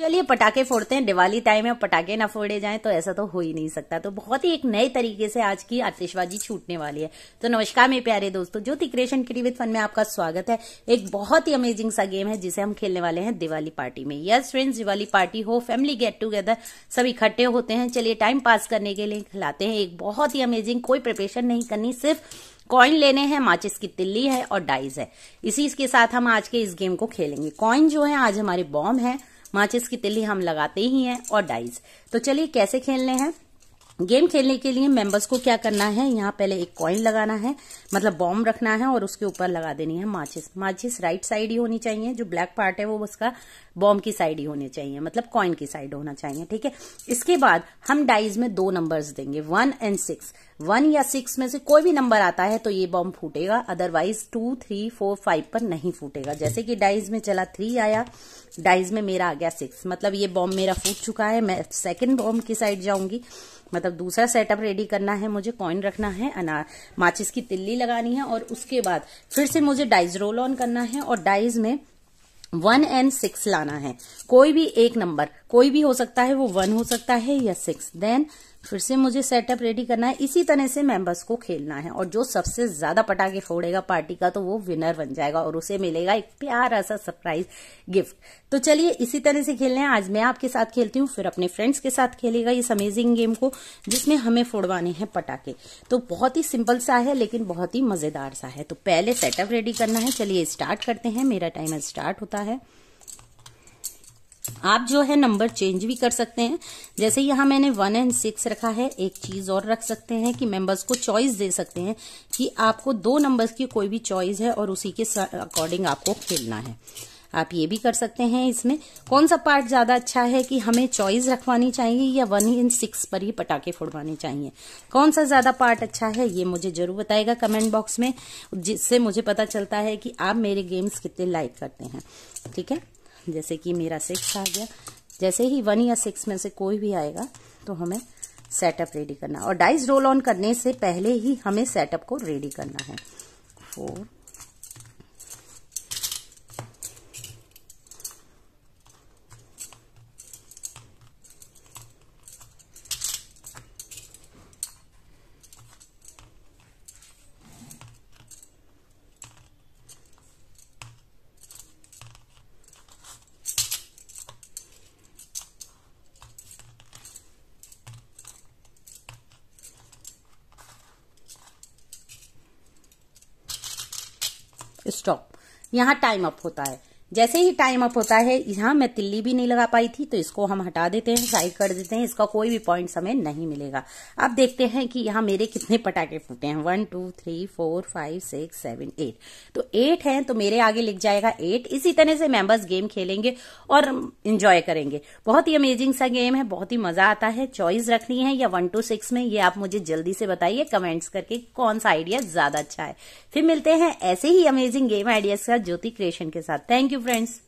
चलिए पटाखे फोड़ते हैं दिवाली टाइम है पटाखे ना फोड़े जाएं तो ऐसा तो हो ही नहीं सकता तो बहुत ही एक नए तरीके से आज की आतिशबाजी छूटने वाली है तो नमस्कार मेरे प्यारे दोस्तों ज्योति क्रिएशन क्रीवित फन में आपका स्वागत है एक बहुत ही अमेजिंग सा गेम है जिसे हम खेलने वाले हैं दिवाली पार्टी में यस फ्रेंड्स दिवाली पार्टी हो फैमिली गेट टूगेदर सब इकट्ठे होते हैं चलिए टाइम पास करने के लिए खिलाते हैं एक बहुत ही अमेजिंग कोई प्रिपरेशन नहीं करनी सिर्फ कॉइन लेने हैं माचिस की तिल्ली है और डाइज है इसी के साथ हम आज के इस गेम को खेलेंगे कॉइन जो है आज हमारे बॉम्ब है माचिस की तिल्ली हम लगाते ही हैं और डाइस तो चलिए कैसे खेलने हैं गेम खेलने के लिए मेंबर्स को क्या करना है यहाँ पहले एक कॉइन लगाना है मतलब बॉम्ब रखना है और उसके ऊपर लगा देनी है माचिस माचिस राइट साइड ही होनी चाहिए जो ब्लैक पार्ट है वो उसका बॉम्ब की साइड ही होनी चाहिए मतलब कॉइन की साइड होना चाहिए ठीक है इसके बाद हम डाइज में दो नंबर्स देंगे वन एंड सिक्स वन या सिक्स में से कोई भी नंबर आता है तो ये बॉम्ब फूटेगा otherwise two three four five पर नहीं फूटेगा जैसे कि डाइज में चला थ्री आया डाइज में मेरा आ गया सिक्स मतलब ये बॉम्ब मेरा फूट चुका है मैं सेकेंड बॉम्ब की साइड जाऊंगी मतलब मतलब दूसरा सेटअप रेडी करना है मुझे कॉइन रखना है अनार माचिस की तिल्ली लगानी है और उसके बाद फिर से मुझे डाइज रोल ऑन करना है और डाइज में वन एंड सिक्स लाना है कोई भी एक नंबर कोई भी हो सकता है वो वन हो सकता है या सिक्स देन फिर से मुझे सेटअप रेडी करना है इसी तरह से मेंबर्स को खेलना है और जो सबसे ज्यादा पटाखे फोड़ेगा पार्टी का तो वो विनर बन जाएगा और उसे मिलेगा एक प्यारा सा सरप्राइज गिफ्ट तो चलिए इसी तरह से खेलना है आज मैं आपके साथ खेलती हूँ फिर अपने फ्रेंड्स के साथ खेलेगा इस अमेजिंग गेम को जिसमें हमें फोड़वाने हैं पटाखे तो बहुत ही सिंपल सा है लेकिन बहुत ही मजेदार सा है तो पहले सेटअप रेडी करना है चलिए स्टार्ट करते हैं मेरा टाइम स्टार्ट होता है आप जो है नंबर चेंज भी कर सकते हैं जैसे यहां मैंने वन एंड सिक्स रखा है एक चीज और रख सकते हैं कि मेंबर्स को चॉइस दे सकते हैं कि आपको दो नंबर्स की कोई भी चॉइस है और उसी के अकॉर्डिंग आपको खेलना है आप ये भी कर सकते हैं इसमें कौन सा पार्ट ज़्यादा अच्छा है कि हमें चॉइस रखवानी चाहिए या वन इन सिक्स पर ही पटाखे फोड़वाने चाहिए कौन सा ज़्यादा पार्ट अच्छा है ये मुझे ज़रूर बताएगा कमेंट बॉक्स में जिससे मुझे पता चलता है कि आप मेरे गेम्स कितने लाइक करते हैं ठीक है जैसे कि मेरा सिक्स आ गया जैसे ही वन या सिक्स में से कोई भी आएगा तो हमें सेटअप रेडी करना और डाइस रोल ऑन करने से पहले ही हमें सेटअप को रेडी करना है फोर स्टॉप यहाँ टाइम अप होता है जैसे ही टाइम अप होता है यहाँ मैं तिल्ली भी नहीं लगा पाई थी तो इसको हम हटा देते हैं साइड कर देते हैं इसका कोई भी पॉइंट हमें नहीं मिलेगा अब देखते हैं कि यहाँ मेरे कितने पटाखे फूटे हैं one two three four five six seven eight तो एट हैं तो मेरे आगे लिख जाएगा एट इसी तरह से मेंबर्स गेम खेलेंगे और इंजॉय करेंगे बहुत ही अमेजिंग सा गेम है बहुत ही मजा आता है चॉइस रखनी है या वन टू सिक्स में ये आप मुझे जल्दी से बताइए कमेंट्स करके कौन सा आइडिया ज्यादा अच्छा है फिर मिलते हैं ऐसे ही अमेजिंग गेम आइडियाज का ज्योति क्रिएशन के साथ थैंक यू friends.